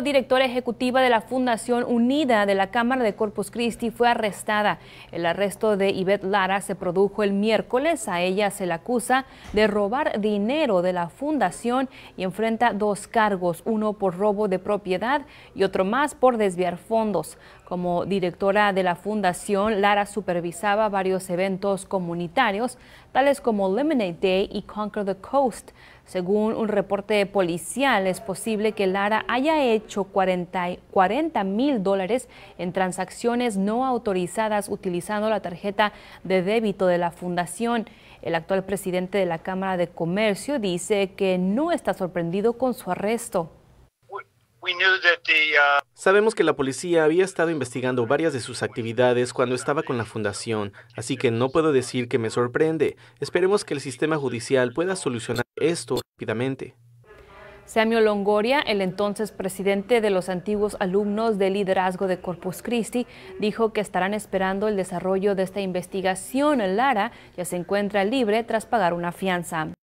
directora ejecutiva de la Fundación Unida de la Cámara de Corpus Christi fue arrestada. El arresto de Yvette Lara se produjo el miércoles. A ella se la acusa de robar dinero de la fundación y enfrenta dos cargos, uno por robo de propiedad y otro más por desviar fondos. Como directora de la fundación, Lara supervisaba varios eventos comunitarios, tales como Lemonade Day y Conquer the Coast. Según un reporte policial, es posible que Lara haya hecho 40 mil dólares en transacciones no autorizadas utilizando la tarjeta de débito de la fundación. El actual presidente de la Cámara de Comercio dice que no está sorprendido con su arresto. Uh, Sabemos que la policía había estado investigando varias de sus actividades cuando estaba con la fundación, así que no puedo decir que me sorprende. Esperemos que el sistema judicial pueda solucionar esto rápidamente. Samuel Longoria, el entonces presidente de los antiguos alumnos de liderazgo de Corpus Christi, dijo que estarán esperando el desarrollo de esta investigación. Lara ya se encuentra libre tras pagar una fianza.